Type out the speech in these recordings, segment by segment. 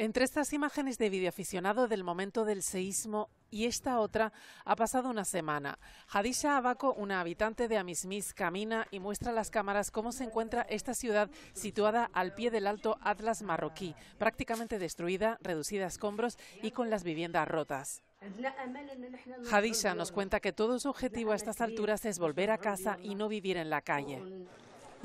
Entre estas imágenes de videoaficionado del momento del seísmo y esta otra ha pasado una semana. Hadisha Abaco, una habitante de Amismis, camina y muestra a las cámaras cómo se encuentra esta ciudad situada al pie del alto Atlas marroquí, prácticamente destruida, reducida a escombros y con las viviendas rotas. Hadisha nos cuenta que todo su objetivo a estas alturas es volver a casa y no vivir en la calle.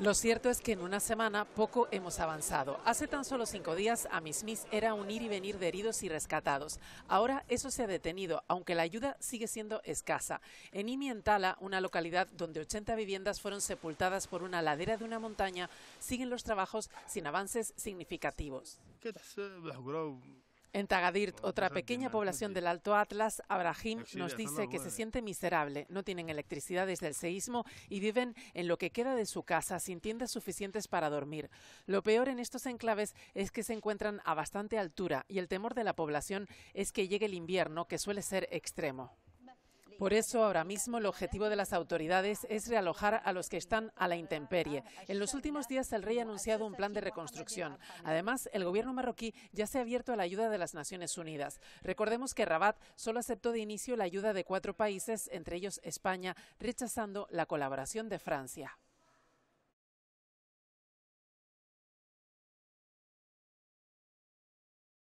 Lo cierto es que en una semana poco hemos avanzado. Hace tan solo cinco días a Mismis era un ir y venir de heridos y rescatados. Ahora eso se ha detenido, aunque la ayuda sigue siendo escasa. En Imientala, una localidad donde 80 viviendas fueron sepultadas por una ladera de una montaña, siguen los trabajos sin avances significativos. En Tagadirt, otra pequeña población del Alto Atlas, Abrahim pues nos dice que se siente miserable, no tienen electricidad desde el seísmo y viven en lo que queda de su casa sin tiendas suficientes para dormir. Lo peor en estos enclaves es que se encuentran a bastante altura y el temor de la población es que llegue el invierno, que suele ser extremo. Por eso, ahora mismo, el objetivo de las autoridades es realojar a los que están a la intemperie. En los últimos días, el rey ha anunciado un plan de reconstrucción. Además, el gobierno marroquí ya se ha abierto a la ayuda de las Naciones Unidas. Recordemos que Rabat solo aceptó de inicio la ayuda de cuatro países, entre ellos España, rechazando la colaboración de Francia.